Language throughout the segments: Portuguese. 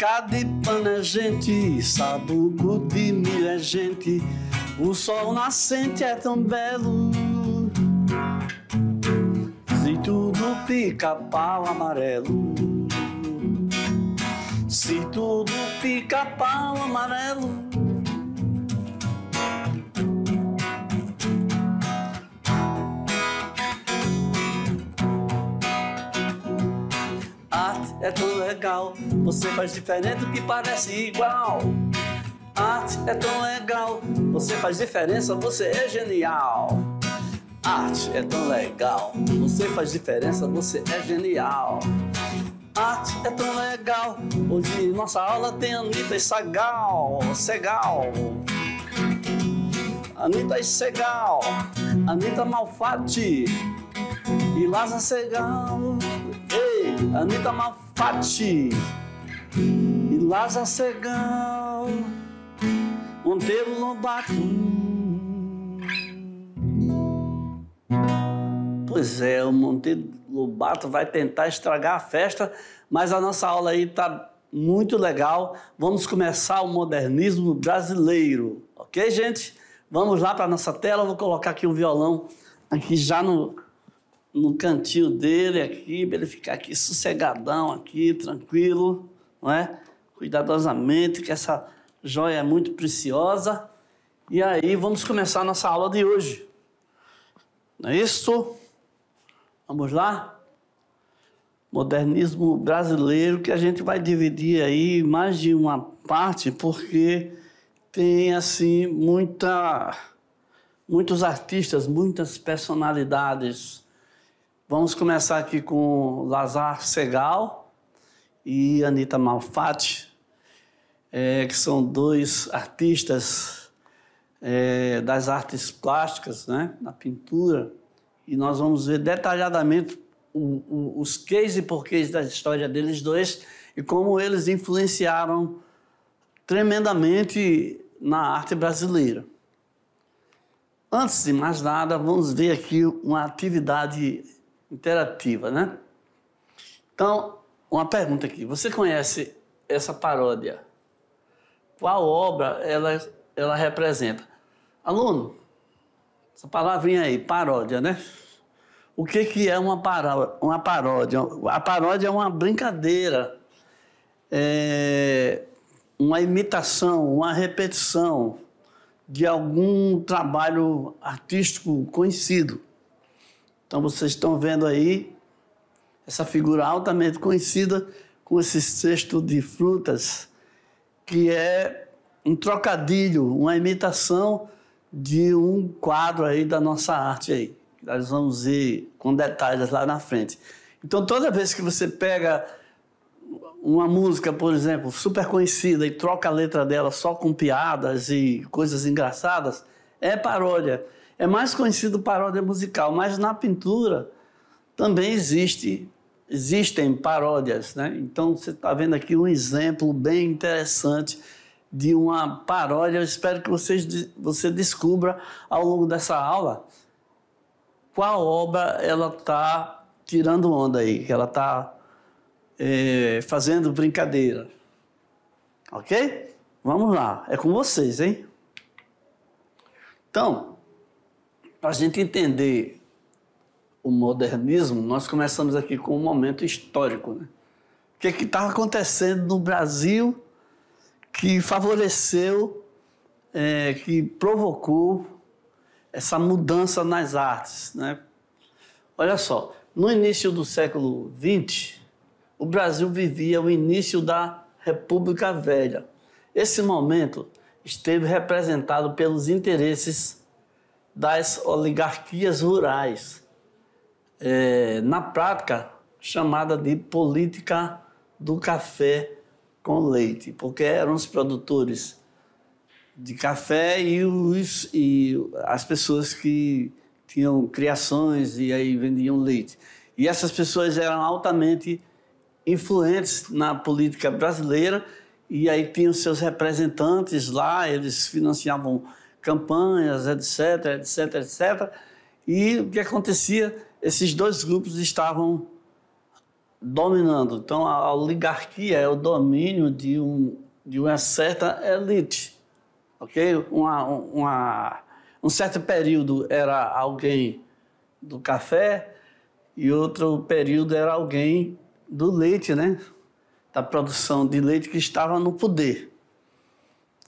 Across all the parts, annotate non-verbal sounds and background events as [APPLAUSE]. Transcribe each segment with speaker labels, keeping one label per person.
Speaker 1: Cadepana de é gente, sabugo de milho é gente, o sol nascente é tão belo. Se tudo pica pau amarelo, se tudo pica pau amarelo. Você faz diferente do que parece igual. Arte é tão legal, você faz diferença, você é genial. Arte é tão legal, você faz diferença, você é genial. Arte é tão legal, hoje nossa aula tem Anitta e Sagal, Segal. Anitta e Segal, Anitta Malfatti e Lázaro Segal. Ei, Anitta Malfatti e Laza Segal, Monteiro Lobato. Pois é, o Monteiro Lobato vai tentar estragar a festa, mas a nossa aula aí tá muito legal. Vamos começar o modernismo brasileiro, ok, gente? Vamos lá para nossa tela. vou colocar aqui o um violão aqui já no, no cantinho dele aqui, para ele ficar aqui sossegadão aqui, tranquilo não é? cuidadosamente, que essa joia é muito preciosa. E aí vamos começar a nossa aula de hoje. Não é isso? Vamos lá? Modernismo brasileiro, que a gente vai dividir aí mais de uma parte, porque tem assim muita muitos artistas, muitas personalidades. Vamos começar aqui com Lazar Segal e Anita Malfatti, é, que são dois artistas é, das artes plásticas, né, na pintura, e nós vamos ver detalhadamente o, o, os queis e porquês da história deles dois e como eles influenciaram tremendamente na arte brasileira. Antes de mais nada, vamos ver aqui uma atividade interativa, né? Então, uma pergunta aqui. Você conhece essa paródia? Qual obra ela, ela representa? Aluno, essa palavrinha aí, paródia, né? O que, que é uma, paró uma paródia? A paródia é uma brincadeira, é uma imitação, uma repetição de algum trabalho artístico conhecido. Então, vocês estão vendo aí essa figura altamente conhecida com esse cesto de frutas, que é um trocadilho, uma imitação de um quadro aí da nossa arte aí. Nós vamos ir com detalhes lá na frente. Então, toda vez que você pega uma música, por exemplo, super conhecida e troca a letra dela só com piadas e coisas engraçadas, é paródia. É mais conhecido paródia musical, mas na pintura também existe, existem paródias. Né? Então, você está vendo aqui um exemplo bem interessante de uma paródia. Eu espero que você você descubra ao longo dessa aula qual obra ela está tirando onda aí, que ela está é, fazendo brincadeira. Ok? Vamos lá, é com vocês, hein? Então, para a gente entender o modernismo, nós começamos aqui com um momento histórico. Né? O que é estava tá acontecendo no Brasil que favoreceu, é, que provocou essa mudança nas artes? Né? Olha só, no início do século XX, o Brasil vivia o início da República Velha. Esse momento esteve representado pelos interesses das oligarquias rurais é, na prática, chamada de política do café com leite, porque eram os produtores de café e, os, e as pessoas que tinham criações e aí vendiam leite. E essas pessoas eram altamente influentes na política brasileira e aí tinham seus representantes lá, eles financiavam campanhas, etc, etc, etc. E o que acontecia esses dois grupos estavam dominando. Então, a oligarquia é o domínio de, um, de uma certa elite, ok? Uma, uma, um certo período era alguém do café e outro período era alguém do leite, né? Da produção de leite que estava no poder.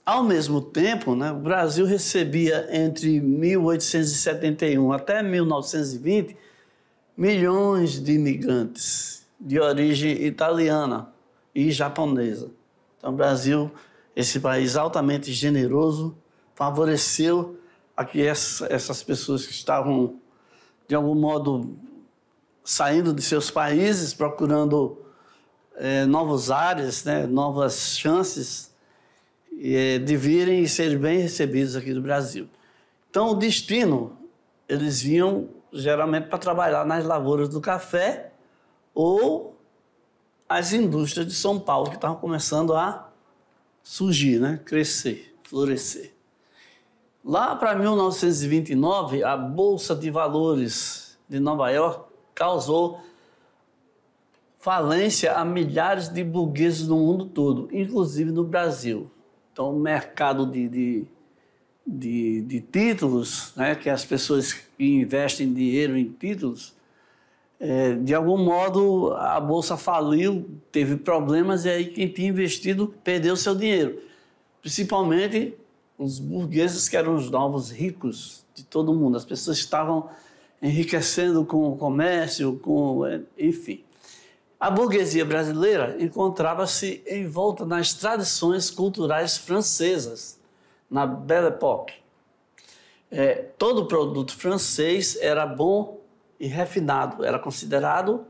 Speaker 1: Ao mesmo tempo, né, o Brasil recebia entre 1871 até 1920 milhões de imigrantes de origem italiana e japonesa. Então, o Brasil, esse país altamente generoso, favoreceu a que essas pessoas que estavam, de algum modo, saindo de seus países, procurando é, novos áreas, né, novas chances é, de virem e serem bem recebidos aqui do Brasil. Então, o destino, eles vinham geralmente para trabalhar nas lavouras do café ou as indústrias de São Paulo que estavam começando a surgir, né? crescer, florescer. Lá para 1929, a Bolsa de Valores de Nova York causou falência a milhares de burgueses no mundo todo, inclusive no Brasil. Então, o mercado de, de de, de títulos, né, que as pessoas investem dinheiro em títulos, é, de algum modo a bolsa faliu, teve problemas e aí quem tinha investido perdeu seu dinheiro. Principalmente os burgueses que eram os novos ricos de todo mundo. As pessoas estavam enriquecendo com o comércio, com é, enfim. A burguesia brasileira encontrava-se envolta nas tradições culturais francesas, na Belle Époque. É, todo produto francês era bom e refinado, era considerado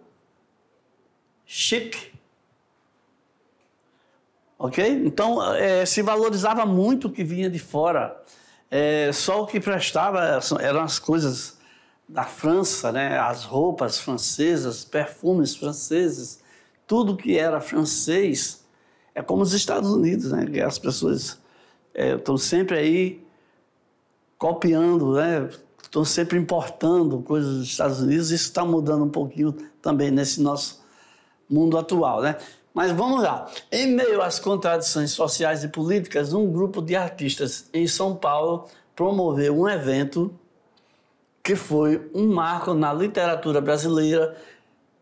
Speaker 1: chique. Ok? Então, é, se valorizava muito o que vinha de fora. É, só o que prestava eram as coisas da França, né? as roupas francesas, perfumes franceses, tudo que era francês. É como os Estados Unidos, né? as pessoas é, estou sempre aí copiando, né? Estou sempre importando coisas dos Estados Unidos. Isso está mudando um pouquinho também nesse nosso mundo atual, né? Mas vamos lá. Em meio às contradições sociais e políticas, um grupo de artistas em São Paulo promoveu um evento que foi um marco na literatura brasileira,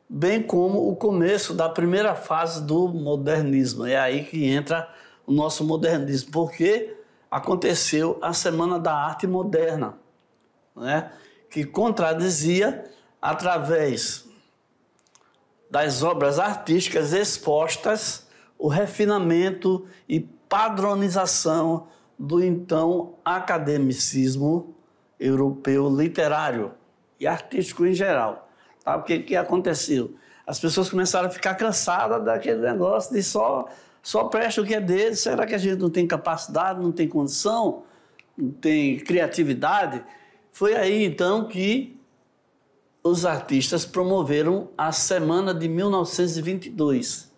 Speaker 1: bem como o começo da primeira fase do modernismo. É aí que entra o nosso modernismo, porque aconteceu a Semana da Arte Moderna, né? que contradizia através das obras artísticas expostas o refinamento e padronização do então academicismo europeu literário e artístico em geral. Tá? O que, que aconteceu? As pessoas começaram a ficar cansadas daquele negócio de só só presta o que é dele. Será que a gente não tem capacidade, não tem condição, não tem criatividade? Foi aí então que os artistas promoveram a semana de 1922.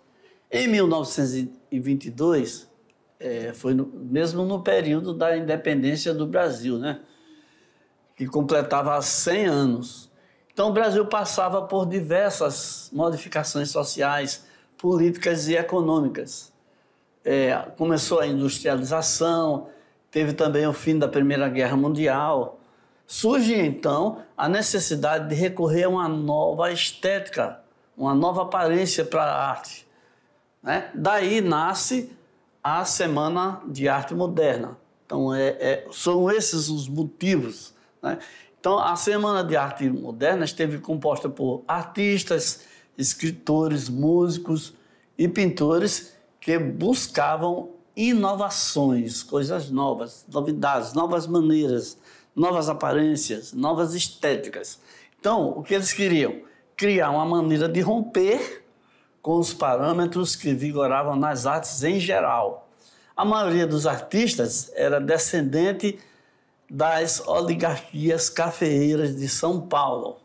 Speaker 1: Em 1922, é, foi no, mesmo no período da independência do Brasil, né? que completava 100 anos. Então, o Brasil passava por diversas modificações sociais, políticas e econômicas é, começou a industrialização, teve também o fim da Primeira Guerra Mundial. Surge então a necessidade de recorrer a uma nova estética, uma nova aparência para a arte. Né? Daí nasce a Semana de Arte Moderna. Então, é, é, são esses os motivos. Né? Então, a Semana de Arte Moderna esteve composta por artistas, escritores, músicos e pintores que buscavam inovações, coisas novas, novidades, novas maneiras, novas aparências, novas estéticas. Então, o que eles queriam? Criar uma maneira de romper com os parâmetros que vigoravam nas artes em geral. A maioria dos artistas era descendente das oligarquias cafeeiras de São Paulo,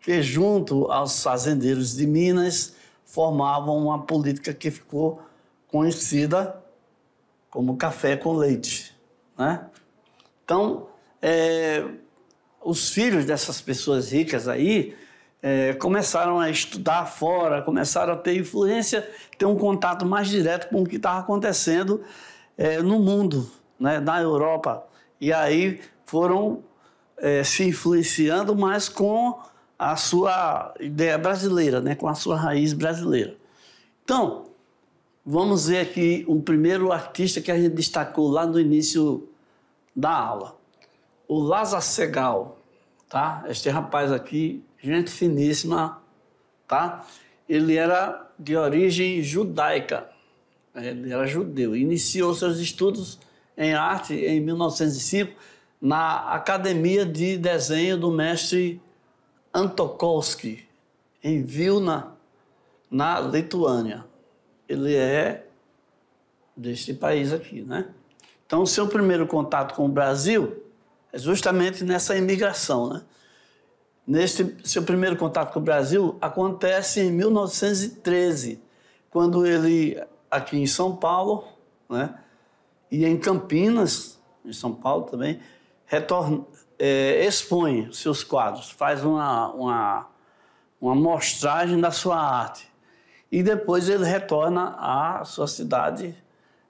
Speaker 1: que, junto aos fazendeiros de Minas, formavam uma política que ficou conhecida como café com leite, né? Então, é, os filhos dessas pessoas ricas aí é, começaram a estudar fora, começaram a ter influência, ter um contato mais direto com o que estava acontecendo é, no mundo, né, na Europa. E aí foram é, se influenciando mais com a sua ideia brasileira, né, com a sua raiz brasileira. Então, Vamos ver aqui um primeiro artista que a gente destacou lá no início da aula. O Laza Segal, tá? Este rapaz aqui, gente finíssima, tá? Ele era de origem judaica, ele era judeu. Iniciou seus estudos em arte em 1905 na Academia de Desenho do mestre Antokolsky, em Vilna, na Lituânia ele é deste país aqui, né? Então, o seu primeiro contato com o Brasil é justamente nessa imigração, né? Neste seu primeiro contato com o Brasil acontece em 1913, quando ele aqui em São Paulo, né? E em Campinas, em São Paulo também, retorna, é, expõe seus quadros, faz uma, uma, uma mostragem da sua arte e depois ele retorna à sua cidade.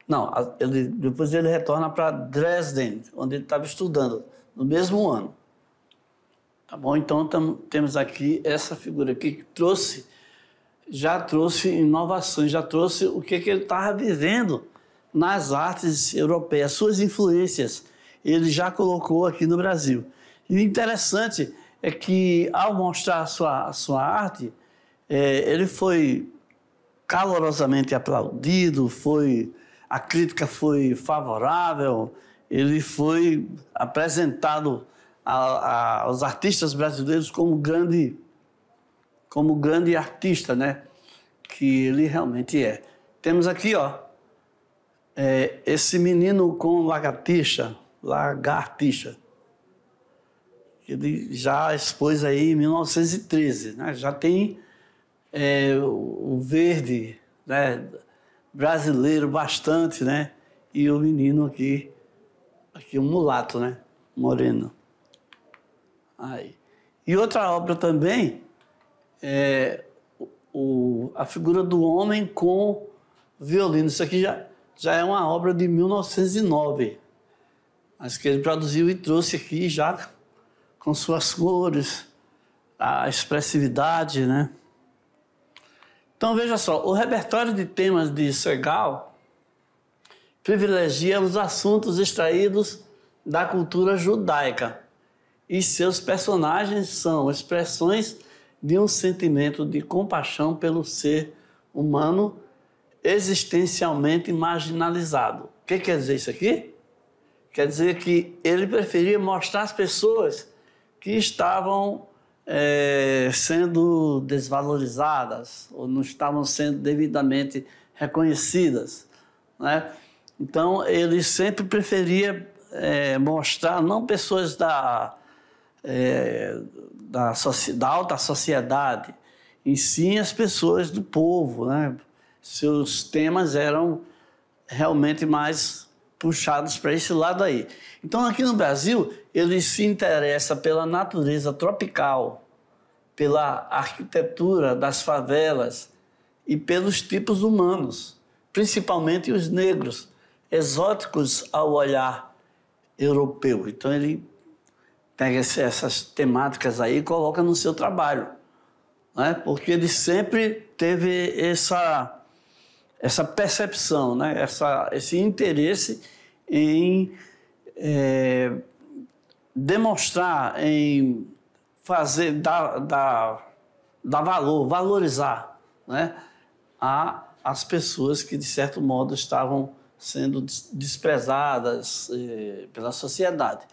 Speaker 1: Não, ele, depois ele retorna para Dresden, onde ele estava estudando, no mesmo ano. Tá bom? Então tam, temos aqui essa figura aqui que trouxe, já trouxe inovações, já trouxe o que, que ele estava vivendo nas artes europeias, suas influências, ele já colocou aqui no Brasil. E o interessante é que, ao mostrar a sua, a sua arte, é, ele foi calorosamente aplaudido, foi a crítica foi favorável, ele foi apresentado a, a, aos artistas brasileiros como grande, como grande artista, né? Que ele realmente é. Temos aqui, ó, é, esse menino com lagartixa, lagartixa. Ele já expôs aí em 1913, né? Já tem é, o verde né, brasileiro bastante, né? E o menino aqui, aqui um mulato, né? Moreno. Aí. E outra obra também é o, a figura do homem com violino. Isso aqui já, já é uma obra de 1909, mas que ele produziu e trouxe aqui já com suas cores, a expressividade, né? Então veja só, o repertório de temas de Segal privilegia os assuntos extraídos da cultura judaica e seus personagens são expressões de um sentimento de compaixão pelo ser humano existencialmente marginalizado. O que quer dizer isso aqui? Quer dizer que ele preferia mostrar as pessoas que estavam é, sendo desvalorizadas ou não estavam sendo devidamente reconhecidas. Né? Então, ele sempre preferia é, mostrar, não pessoas da, é, da, da, alta sociedade, e sim as pessoas do povo. Né? Seus temas eram realmente mais puxados para esse lado aí. Então, aqui no Brasil, ele se interessa pela natureza tropical, pela arquitetura das favelas e pelos tipos humanos, principalmente os negros, exóticos ao olhar europeu. Então, ele pega essas temáticas aí e coloca no seu trabalho, né? porque ele sempre teve essa essa percepção, né? essa, esse interesse em é, demonstrar, em fazer, dar, dar, dar valor, valorizar né? a, as pessoas que, de certo modo, estavam sendo desprezadas é, pela sociedade.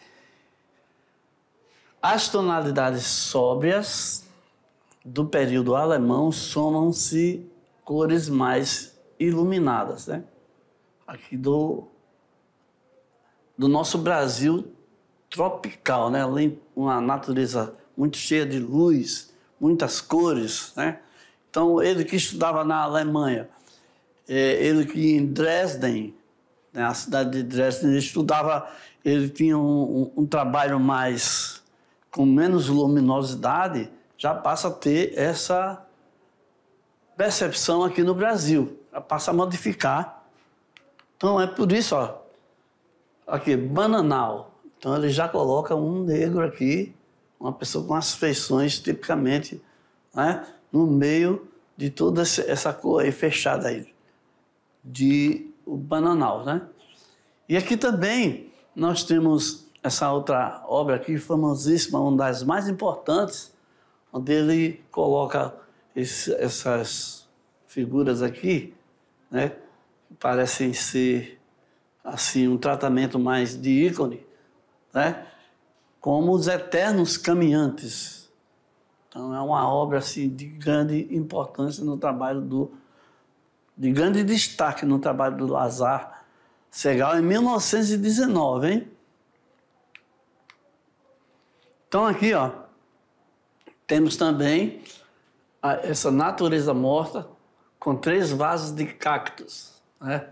Speaker 1: As tonalidades sóbrias do período alemão somam-se cores mais iluminadas, né? Aqui do, do nosso Brasil tropical, né? Uma natureza muito cheia de luz, muitas cores, né? Então, ele que estudava na Alemanha, é, ele que em Dresden, né, a cidade de Dresden, ele estudava, ele tinha um, um, um trabalho mais com menos luminosidade, já passa a ter essa percepção aqui no Brasil passa a modificar. Então é por isso, ó. Aqui, bananal. Então ele já coloca um negro aqui, uma pessoa com as feições tipicamente né, no meio de toda essa cor aí fechada aí, de o bananal, né? E aqui também nós temos essa outra obra aqui, famosíssima, uma das mais importantes, onde ele coloca esse, essas figuras aqui né? Parecem ser assim um tratamento mais de ícone, né? Como os eternos caminhantes. Então é uma obra assim de grande importância no trabalho do de grande destaque no trabalho do Lazar Segal em 1919, hein? Então aqui, ó, temos também essa natureza morta com três vasos de cactos, né?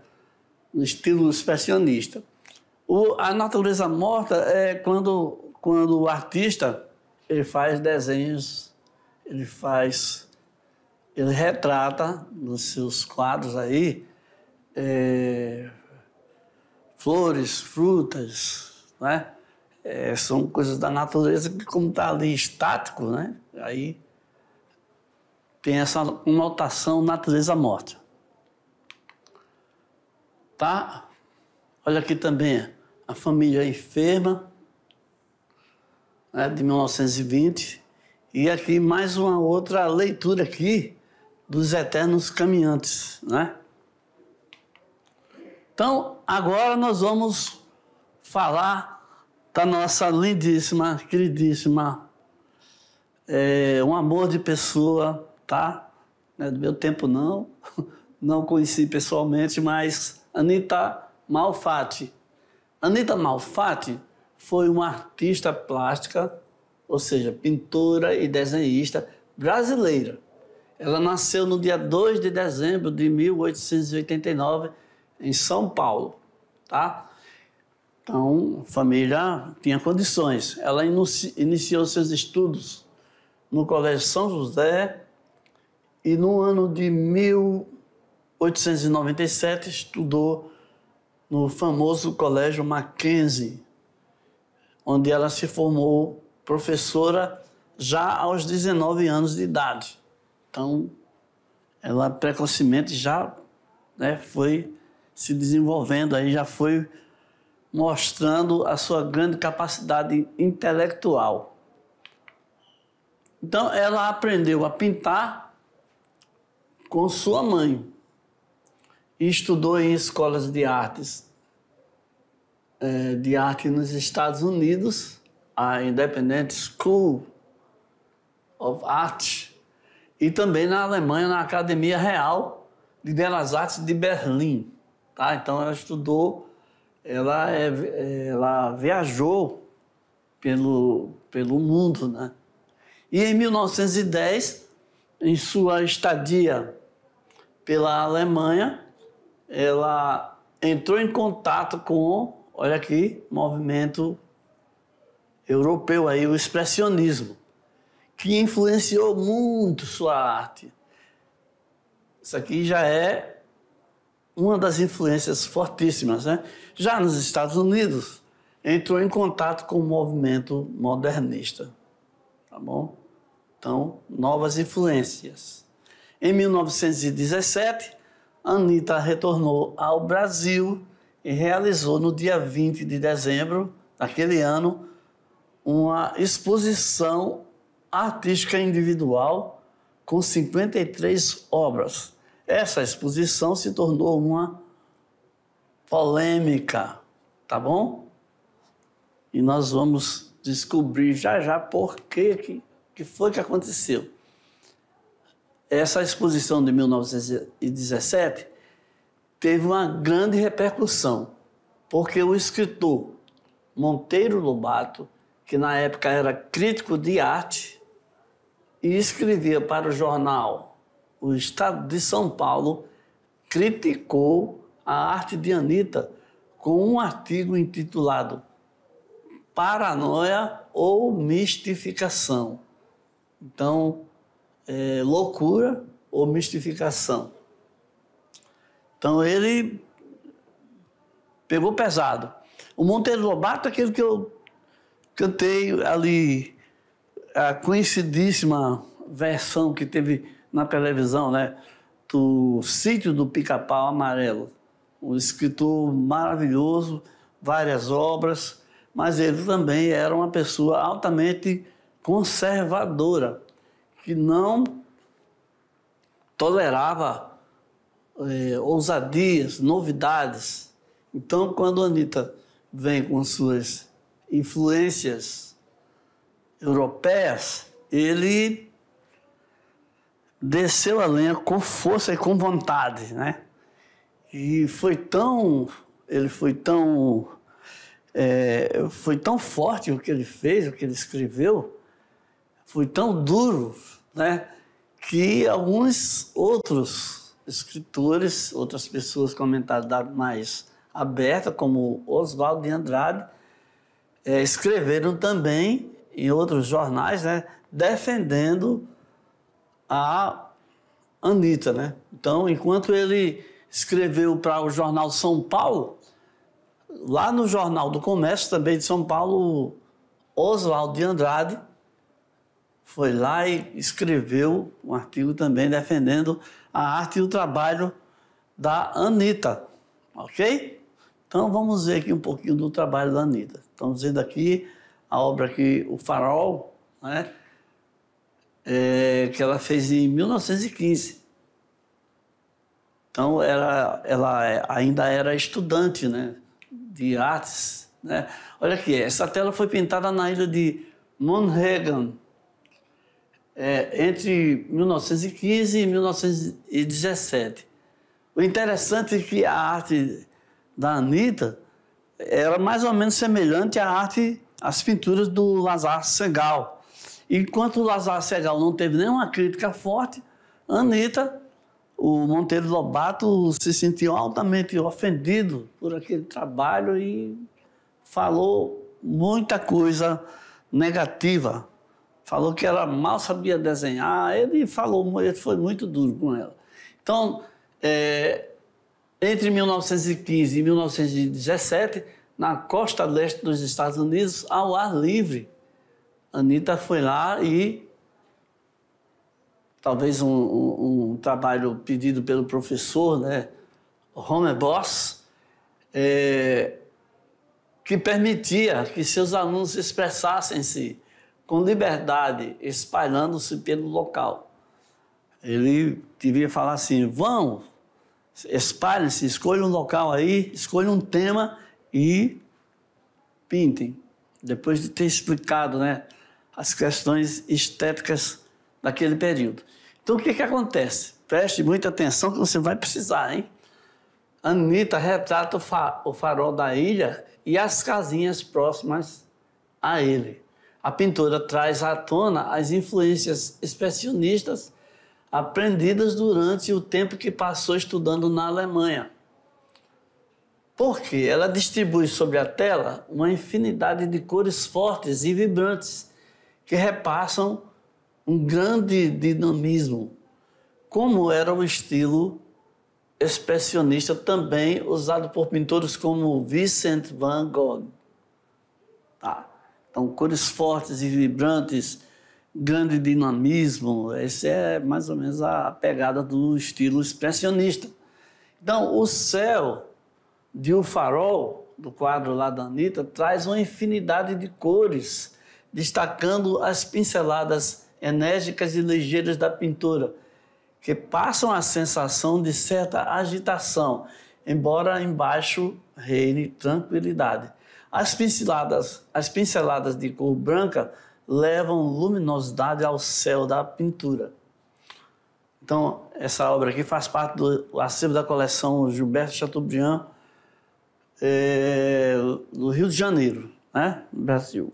Speaker 1: no estilo expressionista. O, a natureza morta é quando, quando o artista ele faz desenhos, ele faz, ele retrata nos seus quadros aí é, flores, frutas, né? É, são coisas da natureza que como está ali estático, né? Aí tem essa notação natureza morta. Tá? Olha aqui também a família é enferma, né, de 1920. E aqui mais uma outra leitura aqui dos eternos caminhantes, né? Então, agora nós vamos falar da nossa lindíssima, queridíssima, é, um amor de pessoa, tá? do meu tempo não, [LAUGHS] não conheci pessoalmente, mas Anita Malfatti. Anita Malfatti foi uma artista plástica, ou seja, pintora e desenhista brasileira. Ela nasceu no dia 2 de dezembro de 1889 em São Paulo, tá? Então, a família tinha condições. Ela iniciou seus estudos no Colégio São José, e no ano de 1897 estudou no famoso Colégio Mackenzie, onde ela se formou professora já aos 19 anos de idade. Então, ela precocemente já né, foi se desenvolvendo, aí já foi mostrando a sua grande capacidade intelectual. Então, ela aprendeu a pintar com sua mãe e estudou em escolas de artes, é, de arte nos Estados Unidos, a Independent School of Art, e também na Alemanha, na Academia Real de Belas Artes de Berlim. Tá? Então ela estudou, ela, é, ela viajou pelo, pelo mundo. Né? E em 1910, em sua estadia pela Alemanha, ela entrou em contato com, olha aqui, movimento europeu aí, o expressionismo, que influenciou muito sua arte. Isso aqui já é uma das influências fortíssimas, né? Já nos Estados Unidos, entrou em contato com o movimento modernista, tá bom? Então, novas influências. Em 1917, Anitta retornou ao Brasil e realizou no dia 20 de dezembro daquele ano uma exposição artística individual com 53 obras. Essa exposição se tornou uma polêmica, tá bom? E nós vamos descobrir já já por que, que, que foi que aconteceu essa exposição de 1917 teve uma grande repercussão, porque o escritor Monteiro Lobato, que na época era crítico de arte e escrevia para o jornal O Estado de São Paulo, criticou a arte de Anitta com um artigo intitulado Paranoia ou Mistificação. Então, é, loucura ou mistificação. Então ele pegou pesado. O Monteiro Lobato, é aquele que eu cantei ali, a conhecidíssima versão que teve na televisão, né? Do Sítio do Pica-Pau Amarelo. Um escritor maravilhoso, várias obras, mas ele também era uma pessoa altamente conservadora que não tolerava é, ousadias, novidades. Então, quando a Anitta vem com suas influências europeias, ele desceu a lenha com força e com vontade, né? E foi tão, ele foi tão, é, foi tão forte o que ele fez, o que ele escreveu, foi tão duro, né, que alguns outros escritores, outras pessoas com a mentalidade mais aberta, como Oswaldo de Andrade, é, escreveram também em outros jornais, né, defendendo a Anitta, né? Então, enquanto ele escreveu para o jornal São Paulo, lá no Jornal do Comércio, também de São Paulo, Oswaldo de Andrade foi lá e escreveu um artigo também defendendo a arte e o trabalho da Anitta, ok? Então vamos ver aqui um pouquinho do trabalho da Anitta. Estamos vendo aqui a obra que o Farol, né? É, que ela fez em 1915. Então ela, ela é, ainda era estudante, né? De artes, né? Olha aqui, essa tela foi pintada na ilha de Monhegan, é, entre 1915 e 1917. O interessante é que a arte da Anitta era é mais ou menos semelhante à arte, às pinturas do Lazar Segal. Enquanto o Lazar Segal não teve nenhuma crítica forte, a Anitta, o Monteiro Lobato, se sentiu altamente ofendido por aquele trabalho e falou muita coisa negativa Falou que ela mal sabia desenhar. Ele falou, ele foi muito duro com ela. Então, é, entre 1915 e 1917, na costa leste dos Estados Unidos, ao ar livre, Anitta foi lá e talvez um, um, um, trabalho pedido pelo professor, né, Homer Boss, é, que permitia que seus alunos expressassem-se com liberdade, espalhando-se pelo local. Ele devia falar assim: vão, espalhem-se, escolham um local aí, escolham um tema e pintem. Depois de ter explicado né, as questões estéticas daquele período. Então, o que, que acontece? Preste muita atenção que você vai precisar, hein? Anitta retrata o, fa o farol da ilha e as casinhas próximas a ele a pintura traz à tona as influências expressionistas aprendidas durante o tempo que passou estudando na Alemanha. Porque ela distribui sobre a tela uma infinidade de cores fortes e vibrantes que repassam um grande dinamismo, como era o estilo expressionista também usado por pintores como Vincent van Gogh. Ah. Então, cores fortes e vibrantes, grande dinamismo, essa é mais ou menos a pegada do estilo expressionista. Então, o céu de O Farol, do quadro lá da Anitta, traz uma infinidade de cores, destacando as pinceladas enérgicas e ligeiras da pintura, que passam a sensação de certa agitação, embora embaixo reine tranquilidade. As é. pinceladas, as pinceladas de cor branca levam luminosidade ao céu da pintura. Então, essa obra aqui faz parte do acervo da coleção Gilberto Chateaubriand é, do Rio de Janeiro, né? Brasil.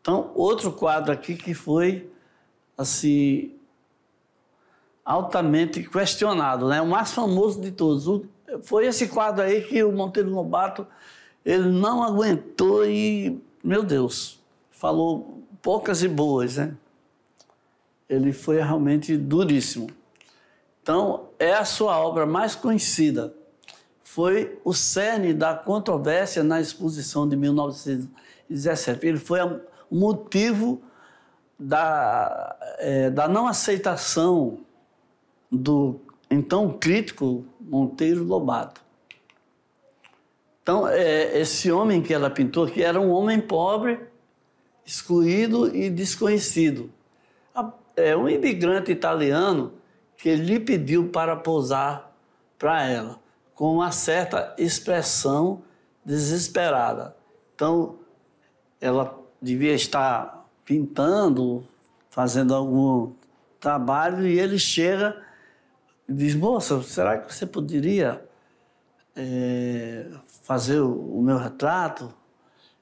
Speaker 1: Então, outro quadro aqui que foi assim altamente questionado, né? O mais famoso de todos foi esse quadro aí que o Monteiro Lobato ele não aguentou e, meu Deus, falou poucas e boas, né? Ele foi realmente duríssimo. Então, é a sua obra mais conhecida. Foi o cerne da controvérsia na exposição de 1917. Ele foi o motivo da, é, da não aceitação do então crítico Monteiro Lobato. Então, é, esse homem que ela pintou, que era um homem pobre, excluído e desconhecido. É um imigrante italiano que lhe pediu para pousar para ela, com uma certa expressão desesperada. Então, ela devia estar pintando, fazendo algum trabalho, e ele chega e diz: Moça, será que você poderia é, fazer o, o meu retrato?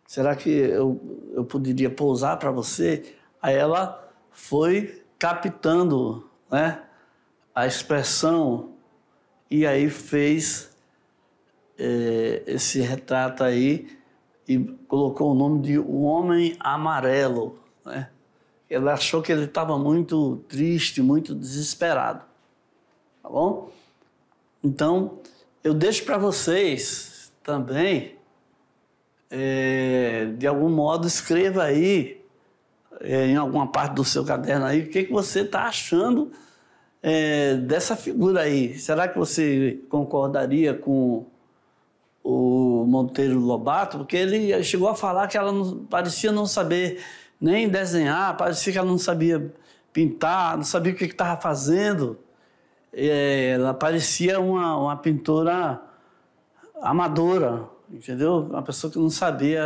Speaker 1: Será que eu, eu poderia pousar para você? Aí ela foi captando né, a expressão e aí fez é, esse retrato aí e colocou o nome de O Homem Amarelo. Né? Ela achou que ele estava muito triste, muito desesperado. Tá bom? Então, eu deixo para vocês também, é, de algum modo, escreva aí, é, em alguma parte do seu caderno aí, o que, que você está achando é, dessa figura aí. Será que você concordaria com o Monteiro Lobato? Porque ele chegou a falar que ela não, parecia não saber nem desenhar, parecia que ela não sabia pintar, não sabia o que estava fazendo. É, ela parecia uma, uma pintora amadora, entendeu? Uma pessoa que não sabia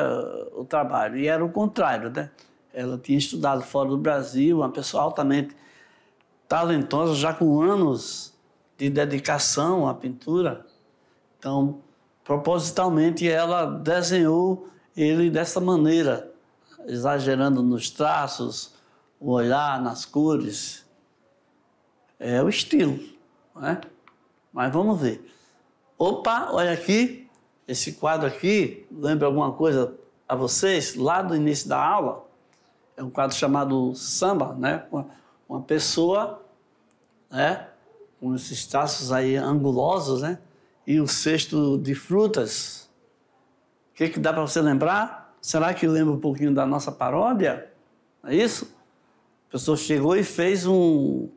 Speaker 1: o trabalho. E era o contrário, né? Ela tinha estudado fora do Brasil, uma pessoa altamente talentosa, já com anos de dedicação à pintura. Então, propositalmente, ela desenhou ele dessa maneira, exagerando nos traços, o olhar, nas cores. É o estilo né? Mas vamos ver. Opa, olha aqui, esse quadro aqui, lembra alguma coisa a vocês? Lá do início da aula, é um quadro chamado samba, né? Uma, uma pessoa, né? Com esses traços aí angulosos, né? E o um cesto de frutas. O que, que dá para você lembrar? Será que lembra um pouquinho da nossa paródia? É isso? A pessoa chegou e fez um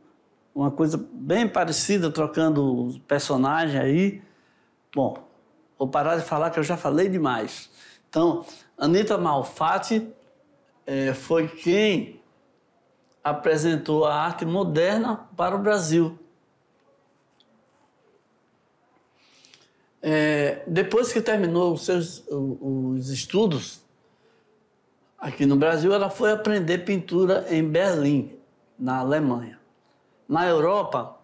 Speaker 1: uma coisa bem parecida, trocando personagem aí. Bom, vou parar de falar que eu já falei demais. Então, Anitta Malfatti é, foi quem apresentou a arte moderna para o Brasil. É, depois que terminou os seus os estudos aqui no Brasil, ela foi aprender pintura em Berlim, na Alemanha na Europa,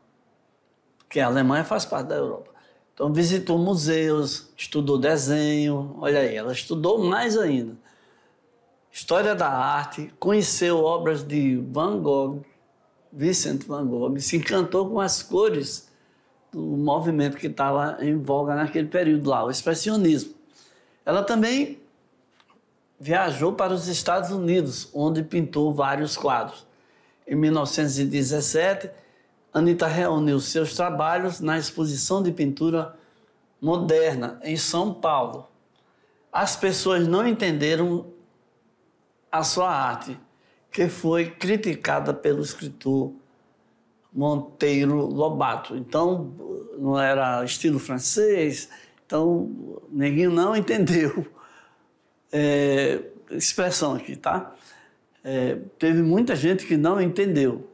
Speaker 1: que a Alemanha faz parte da Europa. Então visitou museus, estudou desenho, olha aí, ela estudou mais ainda. História da arte, conheceu obras de Van Gogh, Vincent Van Gogh, se encantou com as cores do movimento que estava em voga naquele período lá, o expressionismo. Ela também viajou para os Estados Unidos, onde pintou vários quadros. Em 1917, Anitta reuniu seus trabalhos na exposição de pintura moderna em São Paulo. As pessoas não entenderam a sua arte, que foi criticada pelo escritor Monteiro Lobato. Então, não era estilo francês, então ninguém não entendeu. É, expressão aqui, tá? é, teve muita gente que não entendeu.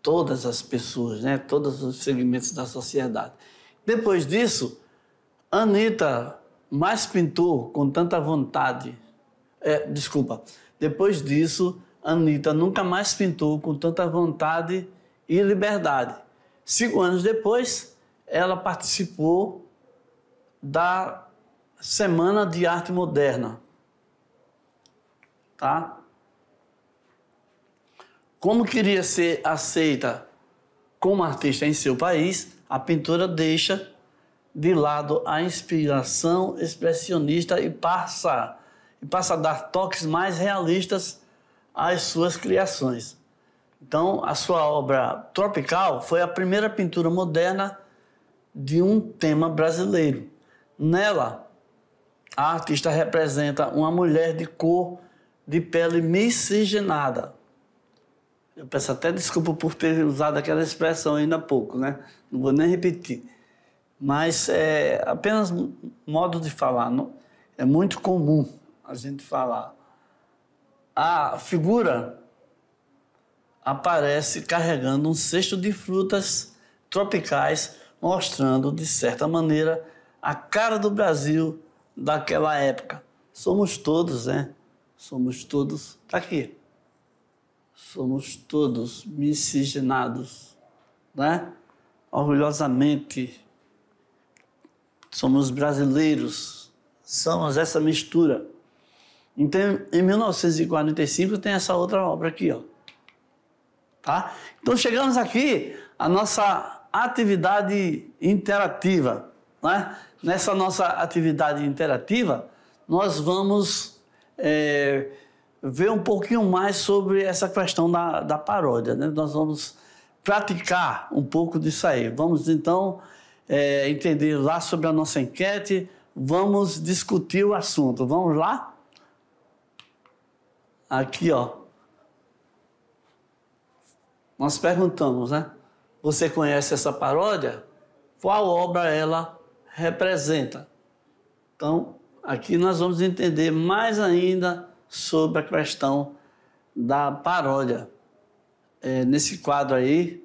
Speaker 1: Todas as pessoas, né? todos os segmentos da sociedade. Depois disso, Anitta mais pintou com tanta vontade. É, desculpa. Depois disso, Anitta nunca mais pintou com tanta vontade e liberdade. Cinco anos depois, ela participou da Semana de Arte Moderna, tá? Como queria ser aceita como artista em seu país, a pintora deixa de lado a inspiração expressionista e passa e passa a dar toques mais realistas às suas criações. Então, a sua obra Tropical foi a primeira pintura moderna de um tema brasileiro. Nela, a artista representa uma mulher de cor de pele miscigenada. Eu peço até desculpa por ter usado aquela expressão ainda há pouco, né? Não vou nem repetir. Mas é apenas modo de falar. Não? É muito comum a gente falar. A figura aparece carregando um cesto de frutas tropicais, mostrando, de certa maneira, a cara do Brasil daquela época. Somos todos, né? Somos todos. Tá aqui. Somos todos miscigenados, né? Orgulhosamente. Somos brasileiros. Somos essa mistura. Então, em 1945 tem essa outra obra aqui, ó. Tá? Então chegamos aqui a nossa atividade interativa, né? Nessa nossa atividade interativa, nós vamos é, ver um pouquinho mais sobre essa questão da, da paródia. Né? Nós vamos praticar um pouco disso aí. Vamos então é, entender lá sobre a nossa enquete, vamos discutir o assunto. Vamos lá? Aqui, ó. Nós perguntamos, né? Você conhece essa paródia? Qual obra ela representa? Então, Aqui nós vamos entender mais ainda sobre a questão da paródia. É, nesse quadro aí,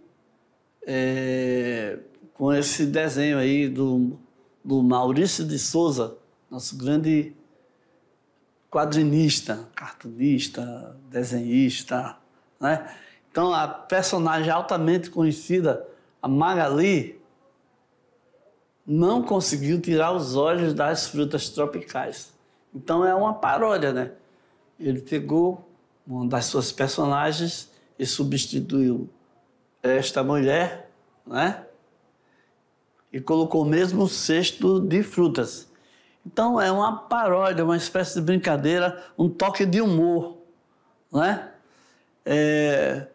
Speaker 1: é, com esse desenho aí do, do Maurício de Souza, nosso grande quadrinista, cartunista, desenhista, né? Então, a personagem altamente conhecida, a Magali, não conseguiu tirar os olhos das frutas tropicais. Então é uma paródia, né? Ele pegou uma das suas personagens e substituiu esta mulher, né? E colocou o mesmo cesto de frutas. Então é uma paródia, uma espécie de brincadeira, um toque de humor, né? É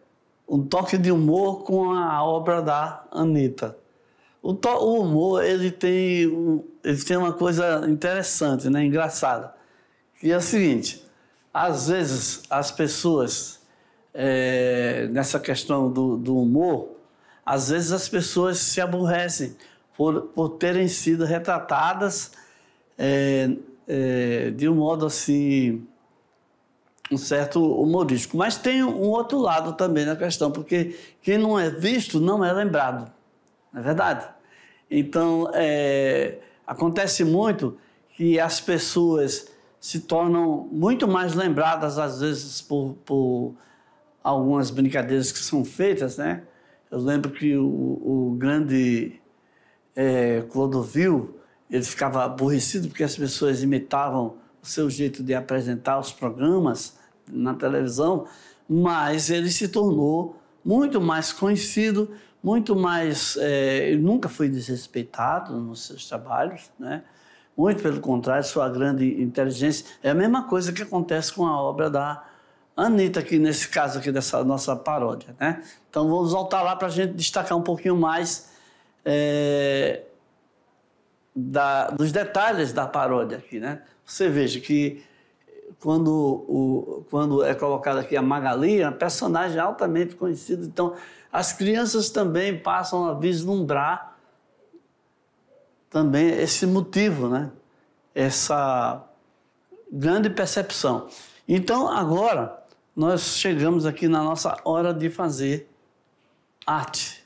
Speaker 1: um toque de humor com a obra da Anitta. O, to, o humor, ele tem, ele tem uma coisa interessante, né? Engraçada. E é o seguinte, às vezes as pessoas, é, nessa questão do, do humor, às vezes as pessoas se aborrecem por, por terem sido retratadas é, é, de um modo assim, um certo humorístico. Mas tem um outro lado também na questão, porque quem não é visto não é lembrado não é verdade? Então, é, acontece muito que as pessoas se tornam muito mais lembradas, às vezes, por, por algumas brincadeiras que são feitas, né? Eu lembro que o, o grande é, Clodovil, ele ficava aborrecido porque as pessoas imitavam o seu jeito de apresentar os programas na televisão, mas ele se tornou muito mais conhecido muito mais. É, eu nunca fui desrespeitado nos seus trabalhos, né? Muito pelo contrário, sua grande inteligência. É a mesma coisa que acontece com a obra da Anitta, aqui nesse caso aqui dessa nossa paródia, né? Então vamos voltar lá para a gente destacar um pouquinho mais é, da, dos detalhes da paródia aqui, né? Você veja que quando, o, quando é colocada aqui a Magali, é um personagem altamente conhecido, então as crianças também passam a vislumbrar também esse motivo, né? Essa grande percepção. Então, agora, nós chegamos aqui na nossa hora de fazer arte,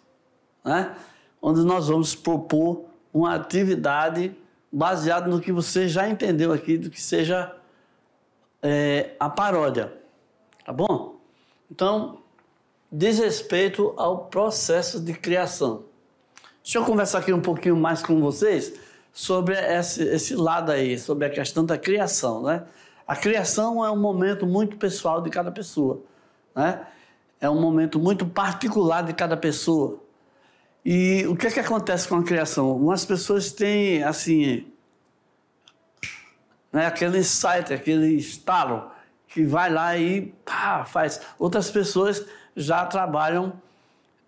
Speaker 1: né? onde nós vamos propor uma atividade baseada no que você já entendeu aqui, do que seja é, a paródia. Tá bom? Então, diz respeito ao processo de criação. Deixa eu conversar aqui um pouquinho mais com vocês sobre esse, esse lado aí, sobre a questão da criação, né? A criação é um momento muito pessoal de cada pessoa, né? É um momento muito particular de cada pessoa. E o que é que acontece com a criação? Umas pessoas têm, assim, né, aquele insight, aquele estalo, que vai lá e pá, faz. Outras pessoas já trabalham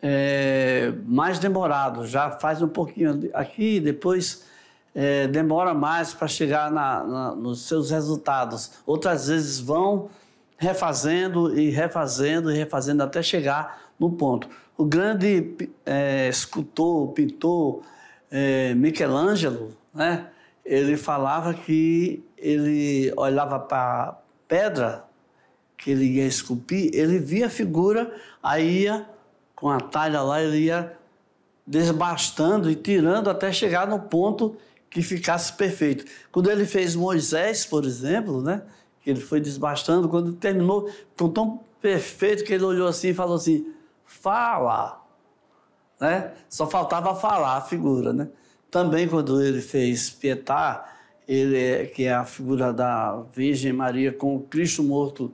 Speaker 1: é, mais demorado, já faz um pouquinho aqui, depois é, demora mais para chegar na, na, nos seus resultados. Outras vezes vão refazendo e refazendo e refazendo até chegar no ponto. O grande é, escultor, pintor é, Michelangelo, né? ele falava que ele olhava para pedra que ele ia esculpir, ele via a figura, aí ia com a talha lá, ele ia desbastando e tirando até chegar no ponto que ficasse perfeito. Quando ele fez Moisés, por exemplo, né? Ele foi desbastando, quando terminou, ficou tão perfeito que ele olhou assim e falou assim: fala! Né? Só faltava falar a figura, né? Também quando ele fez Pietá, ele é, que é a figura da Virgem Maria com o Cristo morto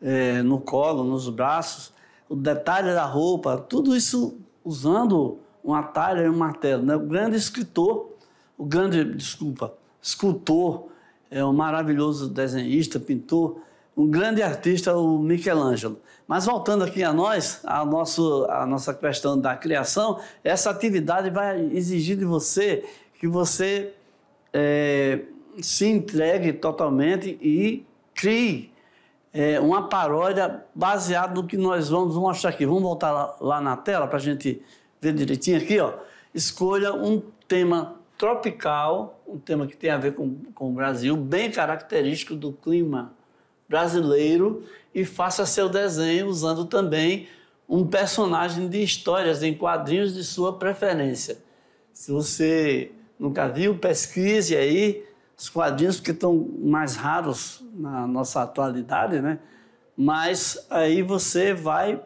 Speaker 1: é, no colo, nos braços, o detalhe da roupa, tudo isso usando um atalho e um martelo. Né? O grande escritor, o grande, desculpa, escultor, é um maravilhoso desenhista, pintor, um grande artista, o Michelangelo. Mas voltando aqui a nós, a, nosso, a nossa questão da criação, essa atividade vai exigir de você que você é, se entregue totalmente e crie é, uma paródia baseada no que nós vamos mostrar aqui. Vamos voltar lá, lá na tela para a gente ver direitinho aqui. Ó. Escolha um tema tropical, um tema que tem a ver com, com o Brasil, bem característico do clima brasileiro, e faça seu desenho usando também um personagem de histórias em quadrinhos de sua preferência. Se você nunca viu, pesquise aí os quadrinhos que estão mais raros na nossa atualidade, né? Mas aí você vai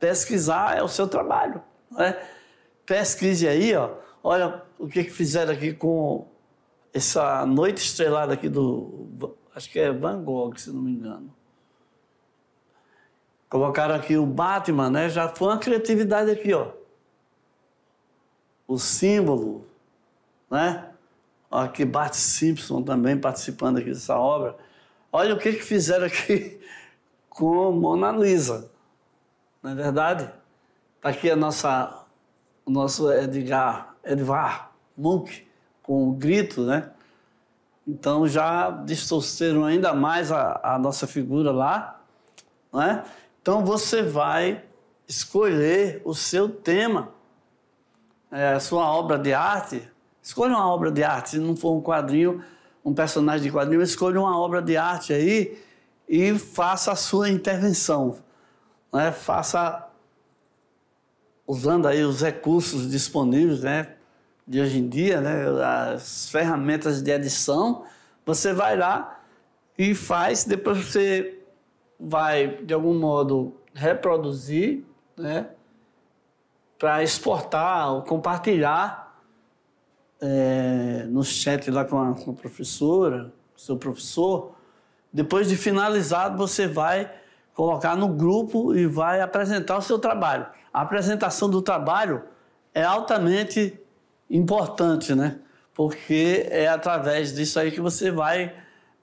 Speaker 1: pesquisar é o seu trabalho, né? Pesquise aí, ó. Olha o que, que fizeram aqui com essa noite estrelada aqui do acho que é Van Gogh, se não me engano. Colocaram aqui o Batman, né? Já foi uma criatividade aqui, ó. O símbolo, né? aqui Bart Simpson também participando aqui dessa obra. Olha o que, que fizeram aqui [LAUGHS] com Mona Lisa. Não é verdade? Está aqui a nossa, o nosso Edgar, Edvar Munch, com o grito, né? Então já distorceram ainda mais a, a nossa figura lá. Não é? Então você vai escolher o seu tema, é, a sua obra de arte, Escolha uma obra de arte, se não for um quadrinho, um personagem de quadrinho, escolha uma obra de arte aí e faça a sua intervenção. Né? Faça, usando aí os recursos disponíveis né? de hoje em dia, né? as ferramentas de edição, você vai lá e faz, depois você vai, de algum modo, reproduzir né? para exportar ou compartilhar é, no chat lá com a, com a professora, seu professor. Depois de finalizado, você vai colocar no grupo e vai apresentar o seu trabalho. A apresentação do trabalho é altamente importante, né? Porque é através disso aí que você vai,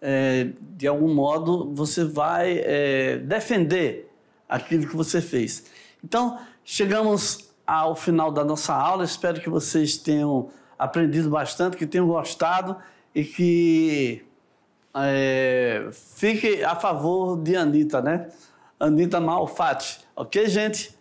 Speaker 1: é, de algum modo, você vai é, defender aquilo que você fez. Então, chegamos ao final da nossa aula. Espero que vocês tenham aprendido bastante, que tenham gostado e que é, fique a favor de Anitta, né? Anitta Malfatti, ok, gente?